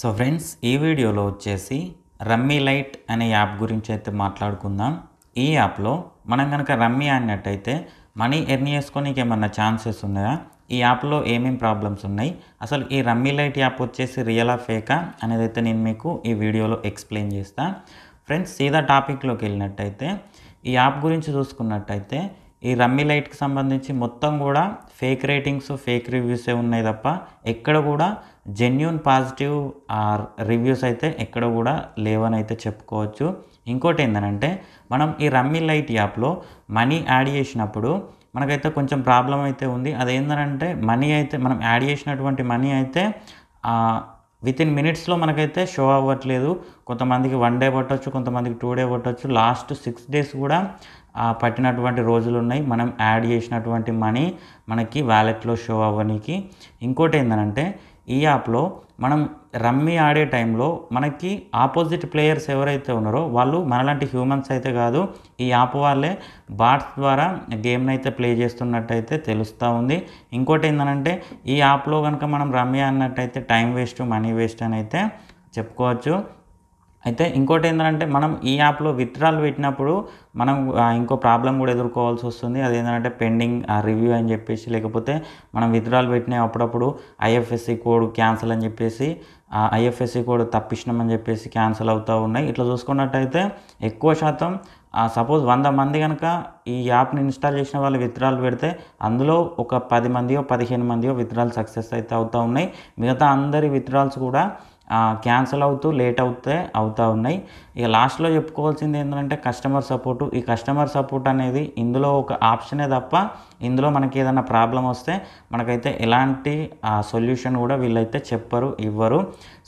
so friends ఈ వీడియోలో వచ్చేసి రమ్మీ లైట్ అనే యాప్ గురించి అయితే మాట్లాడుకుందాం ఈ యాప్లో మనం కనుక రమ్మీ అన్నట్టయితే మనీ ఎర్న్ చేసుకోనికి ఏమన్నా ఛాన్సెస్ ఉన్నాయా ఈ యాప్లో ఏమేం ప్రాబ్లమ్స్ ఉన్నాయి అసలు ఈ రమ్మీ లైట్ యాప్ వచ్చేసి రియలా ఫేకా అనేది అయితే నేను మీకు ఈ వీడియోలో ఎక్స్ప్లెయిన్ చేస్తాను ఫ్రెండ్స్ సీదా టాపిక్లోకి వెళ్ళినట్టయితే ఈ యాప్ గురించి చూసుకున్నట్టయితే ఈ రమ్మీ లైట్కి సంబంధించి మొత్తం కూడా ఫేక్ రేటింగ్స్ ఫేక్ రివ్యూసే ఉన్నాయి తప్ప ఎక్కడ కూడా జెన్యున్ పాజిటివ్ రివ్యూస్ అయితే ఎక్కడ కూడా లేవని అయితే చెప్పుకోవచ్చు ఇంకోటి ఏంటంటే మనం ఈ రమ్మీ లైట్ యాప్లో మనీ యాడ్ చేసినప్పుడు మనకైతే కొంచెం ప్రాబ్లం అయితే ఉంది అదేంటంటే మనీ అయితే మనం యాడ్ చేసినటువంటి మనీ అయితే విత్ ఇన్ మినిట్స్లో మనకైతే షో అవ్వట్లేదు కొంతమందికి వన్ డే పట్టవచ్చు కొంతమందికి టూ డే పట్టవచ్చు లాస్ట్ సిక్స్ డేస్ కూడా పట్టినటువంటి రోజులు ఉన్నాయి మనం యాడ్ చేసినటువంటి మనీ మనకి వ్యాలెట్లో షో అవ్వడానికి ఇంకోటి ఏంటంటే ఈ యాప్లో మనం రమ్మీ ఆడే టైంలో మనకి ఆపోజిట్ ప్లేయర్స్ ఎవరైతే ఉన్నారో వాళ్ళు మనలాంటి హ్యూమన్స్ అయితే కాదు ఈ యాప్ వాళ్ళే బాట్స్ ద్వారా గేమ్ని అయితే ప్లే చేస్తున్నట్టయితే తెలుస్తూ ఉంది ఇంకోటి ఏంటంటే ఈ యాప్లో కనుక మనం రమ్మీ అన్నట్టయితే టైం వేస్ట్ మనీ వేస్ట్ అని అయితే చెప్పుకోవచ్చు అయితే ఇంకోటి ఏంటంటే మనం ఈ యాప్లో విత్డ్రాల్ పెట్టినప్పుడు మనం ఇంకో ప్రాబ్లం కూడా ఎదుర్కోవాల్సి వస్తుంది అదేంటంటే పెండింగ్ రివ్యూ అని చెప్పేసి లేకపోతే మనం విత్డ్రాల్ పెట్టిన అప్పుడప్పుడు ఐఎఫ్ఎస్సి కోడ్ క్యాన్సిల్ అని చెప్పేసి ఐఎఫ్ఎస్సి కోడ్ తప్పించినామని చెప్పేసి క్యాన్సిల్ అవుతూ ఉన్నాయి ఇట్లా చూసుకున్నట్టయితే ఎక్కువ శాతం సపోజ్ వంద మంది కనుక ఈ యాప్ని ఇన్స్టాల్ చేసిన వాళ్ళు విత్డ్రాలు పెడితే అందులో ఒక పది మందియో పదిహేను మందియో విత్డ్రాల్ సక్సెస్ అయితే అవుతూ ఉన్నాయి మిగతా అందరి విత్డ్రాల్స్ కూడా క్యాన్సిల్ అవుతూ లేట్ అవుతే అవుతూ ఉన్నాయి ఇక లాస్ట్లో చెప్పుకోవాల్సింది ఏంటంటే కస్టమర్ సపోర్టు ఈ కస్టమర్ సపోర్ట్ అనేది ఇందులో ఒక ఆప్షనే తప్ప ఇందులో మనకి ఏదైనా ప్రాబ్లం వస్తే మనకైతే ఎలాంటి సొల్యూషన్ కూడా వీళ్ళైతే చెప్పరు ఇవ్వరు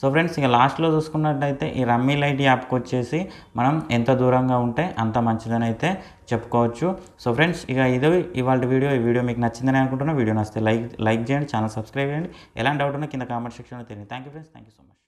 సో ఫ్రెండ్స్ ఇక లాస్ట్లో చూసుకున్నట్టయితే ఈ రమ్మీ లైట్ యాప్కి వచ్చేసి మనం ఎంత దూరంగా ఉంటే అంత మంచిదని అయితే చెప్పుకోవచ్చు సో ఫ్రెండ్స్ ఇక ఇది ఇవాళ వీడియో ఈ వీడియో మీకు నచ్చిందని అనుకుంటున్నా వీడియో నచ్చితే లైక్ లైక్ చేయండి ఛానల్ సబ్స్క్రైబ్ చేయండి ఎలాంటి డౌట్ ఉన్నా కింద కామెంట్ సెక్షన్లో తెలియదు thank you friends thank you so much